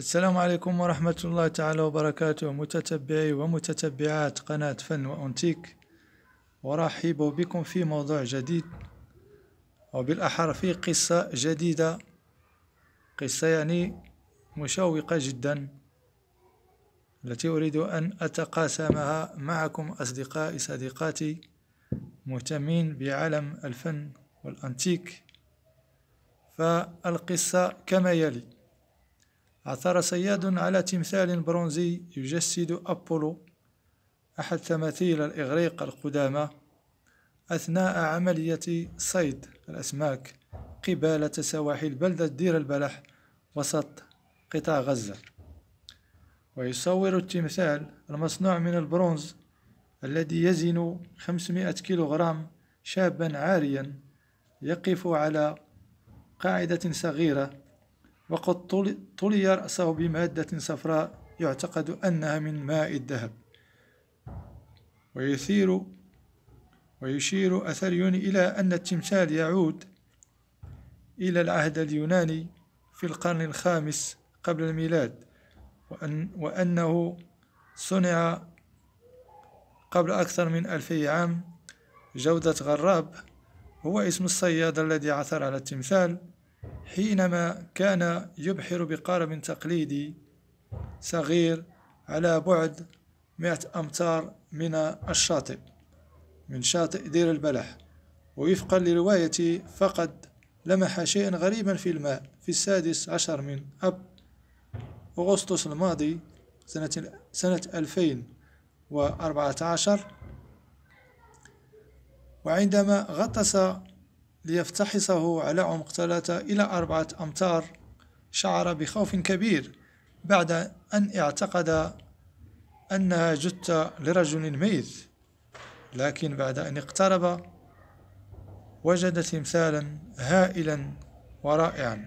السلام عليكم ورحمة الله تعالى وبركاته متتبعي ومتتبعات قناة فن وأنتيك ورحب بكم في موضوع جديد وبالأحرى في قصة جديدة قصة يعني مشوقة جدا التي أريد أن أتقاسمها معكم أصدقائي صديقاتي مهتمين بعالم الفن والأنتيك فالقصة كما يلي عثر صياد على تمثال برونزي يجسد أبولو أحد تماثيل الإغريق القدامى أثناء عملية صيد الأسماك قبالة سواحل بلدة دير البلح وسط قطاع غزة ويصور التمثال المصنوع من البرونز الذي يزن 500 كيلوغرام شابا عاريا يقف على قاعدة صغيرة وقد طلي رأسه بمادة صفراء يعتقد أنها من ماء الذهب ويثير ويشير أثريون إلى أن التمثال يعود إلى العهد اليوناني في القرن الخامس قبل الميلاد وأن وأنه صنع قبل أكثر من ألفي عام جودة غراب هو اسم الصياد الذي عثر على التمثال حينما كان يبحر بقارب تقليدي صغير على بعد مئة أمتار من الشاطئ من شاطئ دير البلح ووفقا لروايتي فقد لمح شيئا غريبا في الماء في السادس عشر من أب أغسطس الماضي سنة, سنة 2014 وعندما غطس ليفتحصه على عمق ثلاثة إلى أربعة أمتار شعر بخوف كبير بعد أن اعتقد أنها جثة لرجل ميت لكن بعد أن اقترب وجد تمثالا هائلا ورائعا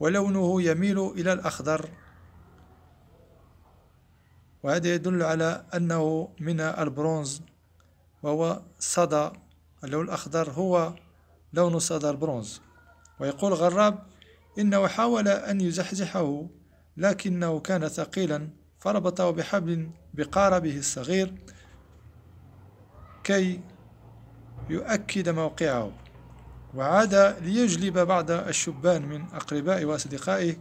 ولونه يميل إلى الأخضر وهذا يدل على أنه من البرونز وهو صدى اللون الأخضر هو لون صدى البرونز ويقول غراب إنه حاول أن يزحزحه لكنه كان ثقيلا فربطه بحبل بقاربه الصغير كي يؤكد موقعه وعاد ليجلب بعض الشبان من أقربائه وأصدقائه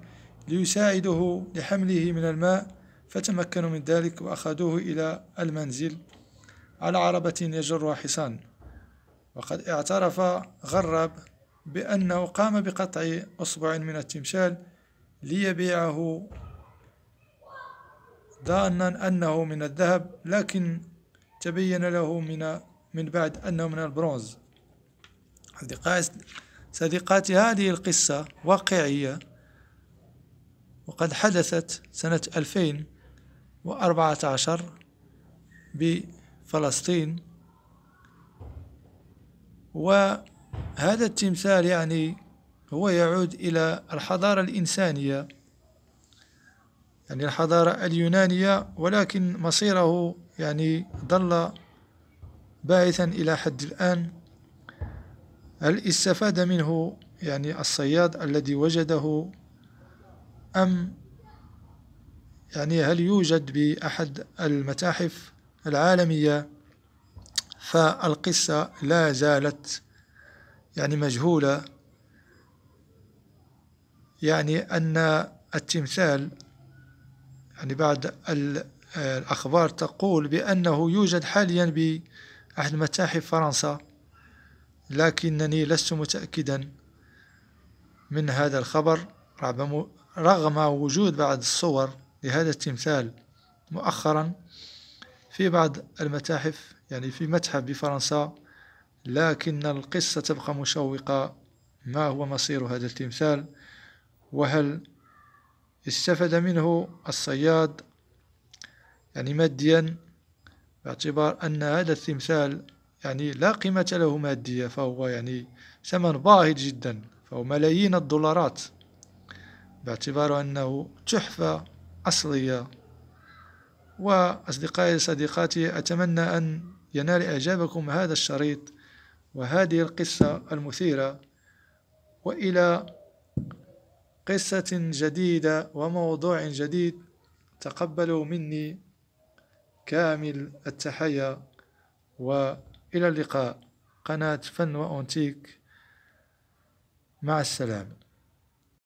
ليساعده لحمله من الماء فتمكنوا من ذلك وأخذوه إلى المنزل على عربة يجرها حصان وقد اعترف غرب بأنه قام بقطع أصبع من التمثال ليبيعه ظانا أنه من الذهب لكن تبين له من من بعد أنه من البرونز صديقات هذه القصة واقعية وقد حدثت سنة 2014 بفلسطين وهذا التمثال يعني هو يعود إلى الحضارة الإنسانية يعني الحضارة اليونانية ولكن مصيره يعني ظل باعثا إلى حد الآن هل استفاد منه يعني الصياد الذي وجده أم يعني هل يوجد بأحد المتاحف العالمية فالقصة لا زالت يعني مجهولة يعني أن التمثال يعني بعد الأخبار تقول بأنه يوجد حاليا بأحد متاحف فرنسا لكنني لست متأكدا من هذا الخبر رغم وجود بعض الصور لهذا التمثال مؤخرا في بعض المتاحف يعني في متحف بفرنسا لكن القصة تبقى مشوقة ما هو مصير هذا التمثال وهل استفاد منه الصياد يعني ماديا باعتبار أن هذا التمثال يعني لا قيمة له مادية فهو يعني ثمن باهظ جدا فهو ملايين الدولارات باعتبار أنه تحفة أصلية وأصدقائي صديقاتي أتمنى أن ينال إعجابكم هذا الشريط وهذه القصة المثيرة وإلى قصة جديدة وموضوع جديد تقبلوا مني كامل التحية وإلى اللقاء قناة فن وأونتيك مع السلامة